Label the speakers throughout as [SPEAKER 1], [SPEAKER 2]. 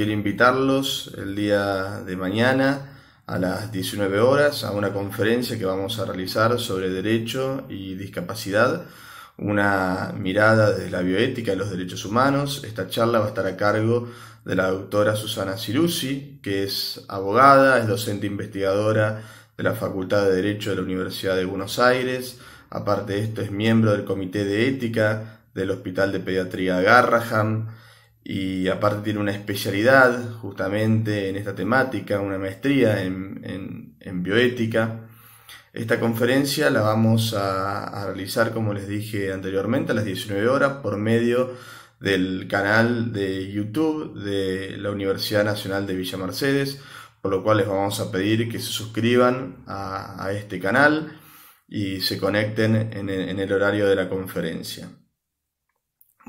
[SPEAKER 1] Quiero invitarlos el día de mañana a las 19 horas a una conferencia que vamos a realizar sobre derecho y discapacidad, una mirada desde la bioética y los derechos humanos. Esta charla va a estar a cargo de la doctora Susana Ciruzzi, que es abogada, es docente investigadora de la Facultad de Derecho de la Universidad de Buenos Aires. Aparte de esto, es miembro del Comité de Ética del Hospital de Pediatría Garraham y aparte tiene una especialidad justamente en esta temática, una maestría en, bioética. Esta conferencia la vamos a, realizar, como les dije anteriormente, a las 19 horas por medio del canal de YouTube de la Universidad Nacional de Villa Mercedes, por lo cual les vamos a pedir que se suscriban a, este canal y se conecten en el horario de la conferencia.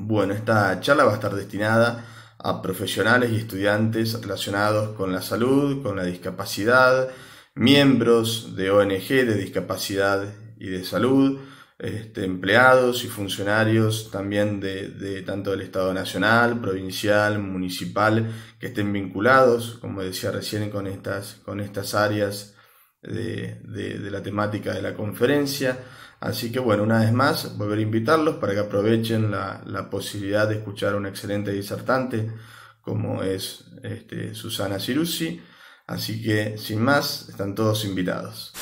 [SPEAKER 1] Bueno, esta charla va a estar destinada a profesionales y estudiantes relacionados con la salud, con la discapacidad, miembros de ONG de discapacidad y de salud, este, empleados y funcionarios también de, tanto del Estado Nacional, provincial, municipal, que estén vinculados, como decía recién, con estas, con estas áreas de, la temática de la conferencia. Así que bueno, una vez más, volver a invitarlos para que aprovechen la, posibilidad de escuchar a un excelente disertante como es este, Susana Ciruzzi. Así que sin más, están todos invitados.